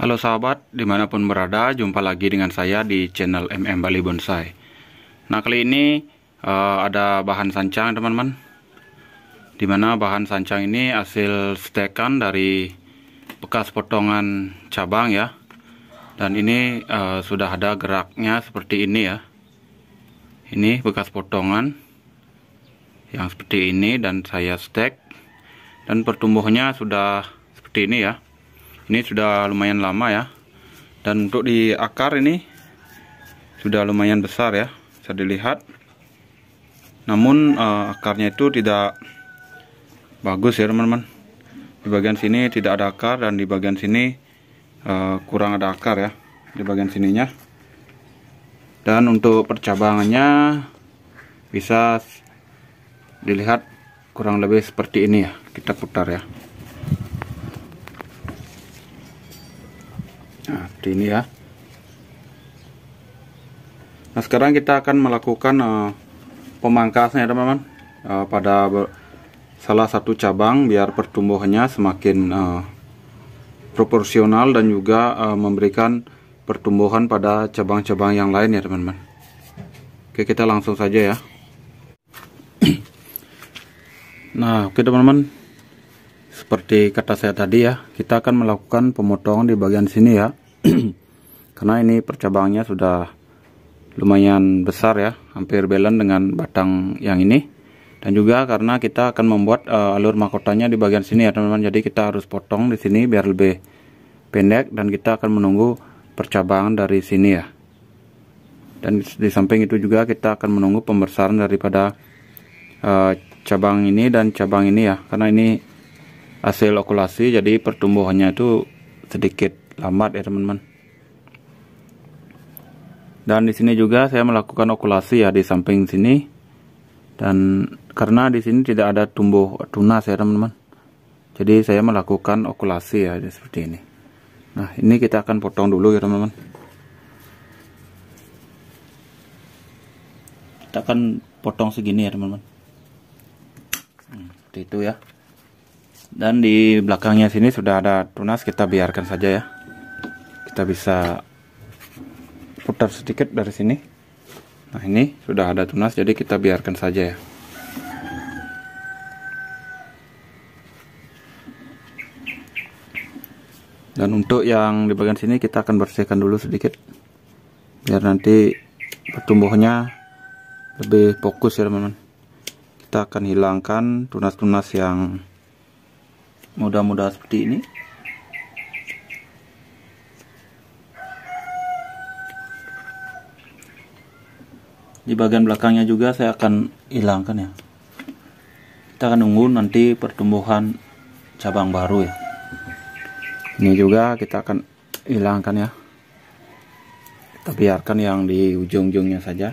Halo sahabat, dimanapun berada, jumpa lagi dengan saya di channel MM Bali Bonsai. Nah kali ini uh, ada bahan sancang teman-teman. Dimana bahan sancang ini hasil stekan dari bekas potongan cabang ya. Dan ini uh, sudah ada geraknya seperti ini ya. Ini bekas potongan yang seperti ini dan saya stek dan pertumbuhnya sudah seperti ini ya ini sudah lumayan lama ya dan untuk di akar ini sudah lumayan besar ya bisa dilihat namun uh, akarnya itu tidak bagus ya teman-teman di bagian sini tidak ada akar dan di bagian sini uh, kurang ada akar ya di bagian sininya dan untuk percabangannya bisa dilihat kurang lebih seperti ini ya kita putar ya nah ini ya nah sekarang kita akan melakukan uh, pemangkasnya ya, teman-teman uh, pada salah satu cabang biar pertumbuhannya semakin uh, proporsional dan juga uh, memberikan pertumbuhan pada cabang-cabang yang lain ya teman-teman oke kita langsung saja ya nah oke teman-teman seperti kata saya tadi ya kita akan melakukan pemotongan di bagian sini ya karena ini percabangnya sudah lumayan besar ya hampir balance dengan batang yang ini dan juga karena kita akan membuat uh, alur mahkotanya di bagian sini ya teman-teman jadi kita harus potong di sini biar lebih pendek dan kita akan menunggu percabangan dari sini ya dan di samping itu juga kita akan menunggu pembesaran daripada uh, cabang ini dan cabang ini ya karena ini hasil okulasi jadi pertumbuhannya itu sedikit lambat ya teman-teman dan di sini juga saya melakukan okulasi ya di samping sini dan karena di sini tidak ada tumbuh tunas ya teman-teman jadi saya melakukan okulasi ya seperti ini nah ini kita akan potong dulu ya teman-teman kita akan potong segini ya teman-teman hmm, seperti itu ya dan di belakangnya sini sudah ada tunas kita biarkan saja ya kita bisa putar sedikit dari sini nah ini sudah ada tunas jadi kita biarkan saja ya dan untuk yang di bagian sini kita akan bersihkan dulu sedikit biar nanti pertumbuhnya lebih fokus ya teman-teman kita akan hilangkan tunas-tunas yang mudah-mudah seperti ini di bagian belakangnya juga saya akan hilangkan ya kita akan nunggu nanti pertumbuhan cabang baru ya ini juga kita akan hilangkan ya kita biarkan yang di ujung-ujungnya saja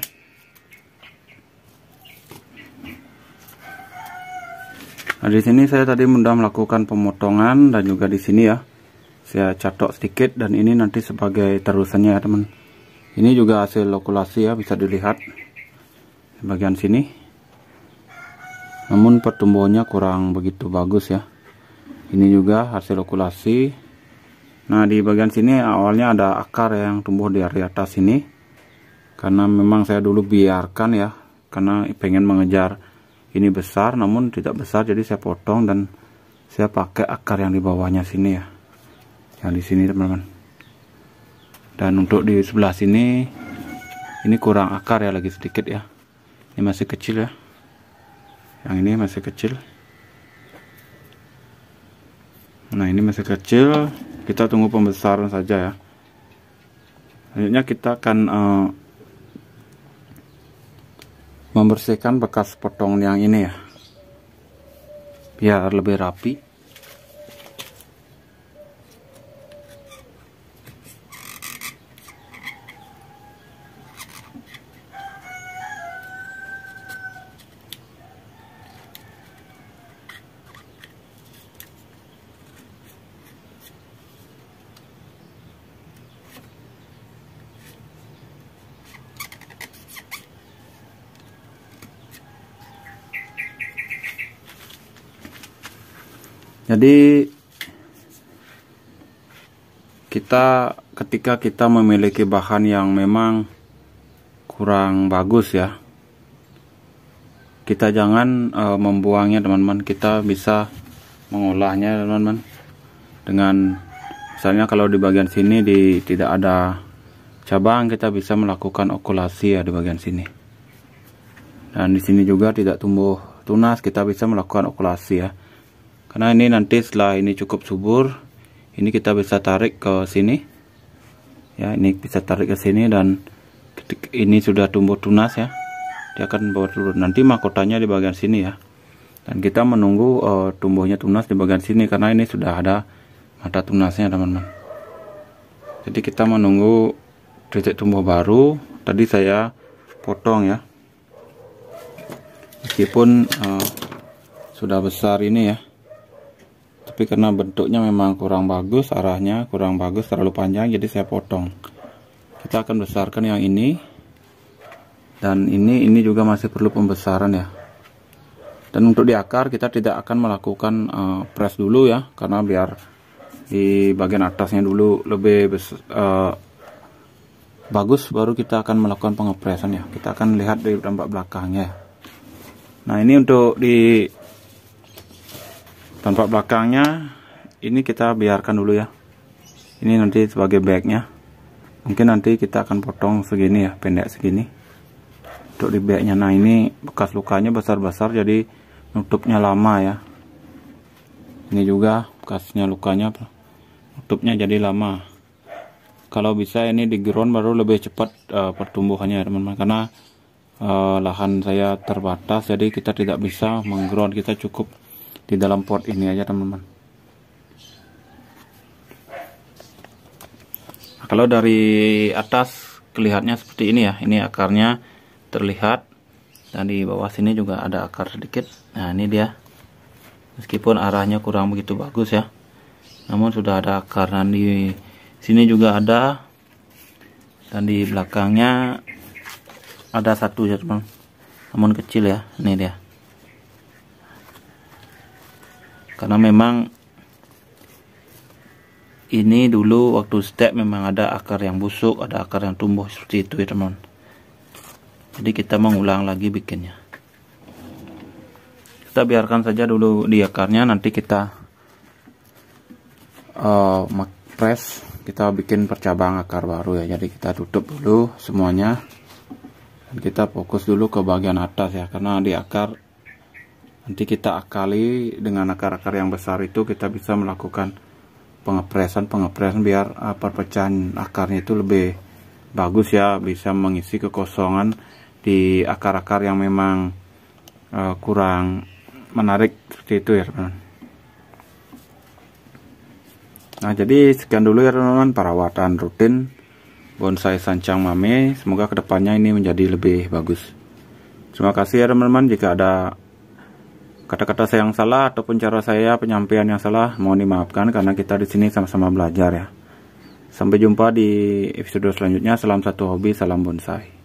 nah di sini saya tadi sudah melakukan pemotongan dan juga di sini ya saya catok sedikit dan ini nanti sebagai terusannya ya teman ini juga hasil lokulasi ya bisa dilihat bagian sini namun pertumbuhannya kurang begitu bagus ya ini juga hasil okulasi nah di bagian sini awalnya ada akar yang tumbuh di area atas ini karena memang saya dulu biarkan ya karena pengen mengejar ini besar namun tidak besar jadi saya potong dan saya pakai akar yang di bawahnya sini ya yang di sini teman-teman dan untuk di sebelah sini ini kurang akar ya lagi sedikit ya ini masih kecil ya yang ini masih kecil nah ini masih kecil kita tunggu pembesaran saja ya selanjutnya kita akan uh, membersihkan bekas potong yang ini ya biar lebih rapi Jadi kita ketika kita memiliki bahan yang memang kurang bagus ya kita jangan e, membuangnya teman-teman kita bisa mengolahnya teman-teman dengan misalnya kalau di bagian sini di tidak ada cabang kita bisa melakukan okulasi ya di bagian sini dan di sini juga tidak tumbuh tunas kita bisa melakukan okulasi ya karena ini nanti setelah ini cukup subur ini kita bisa tarik ke sini ya ini bisa tarik ke sini dan ini sudah tumbuh tunas ya dia akan bawa turun. nanti mahkotanya di bagian sini ya dan kita menunggu uh, tumbuhnya tunas di bagian sini karena ini sudah ada mata tunasnya teman-teman jadi kita menunggu titik tumbuh baru tadi saya potong ya meskipun uh, sudah besar ini ya tapi karena bentuknya memang kurang bagus arahnya kurang bagus terlalu panjang jadi saya potong kita akan besarkan yang ini dan ini ini juga masih perlu pembesaran ya dan untuk di akar kita tidak akan melakukan uh, press dulu ya karena biar di bagian atasnya dulu lebih uh, bagus baru kita akan melakukan pengepresan ya kita akan lihat dari tampak belakangnya nah ini untuk di tampak belakangnya ini kita biarkan dulu ya ini nanti sebagai backnya mungkin nanti kita akan potong segini ya pendek segini untuk di backnya nah ini bekas lukanya besar-besar jadi nutupnya lama ya ini juga bekasnya lukanya nutupnya jadi lama kalau bisa ini di ground baru lebih cepat uh, pertumbuhannya ya, teman-teman karena uh, lahan saya terbatas jadi kita tidak bisa mengground kita cukup di dalam port ini aja teman-teman nah, kalau dari atas kelihatannya seperti ini ya ini akarnya terlihat dan di bawah sini juga ada akar sedikit nah ini dia meskipun arahnya kurang begitu bagus ya namun sudah ada akar dan di sini juga ada dan di belakangnya ada satu ya teman namun kecil ya ini dia karena memang ini dulu waktu step memang ada akar yang busuk ada akar yang tumbuh seperti itu ya teman jadi kita mengulang lagi bikinnya kita biarkan saja dulu di akarnya nanti kita uh, press kita bikin percabang akar baru ya jadi kita tutup dulu semuanya dan kita fokus dulu ke bagian atas ya karena di akar nanti kita akali dengan akar-akar yang besar itu kita bisa melakukan pengepresan-pengepresan biar uh, perpecahan akarnya itu lebih bagus ya bisa mengisi kekosongan di akar-akar yang memang uh, kurang menarik seperti itu ya teman-teman nah jadi sekian dulu ya teman-teman perawatan rutin bonsai sancang mame semoga kedepannya ini menjadi lebih bagus terima kasih ya teman-teman jika ada kata-kata saya yang salah ataupun cara saya penyampaian yang salah mohon dimaafkan karena kita di sini sama-sama belajar ya. Sampai jumpa di episode selanjutnya. Salam satu hobi, salam bonsai.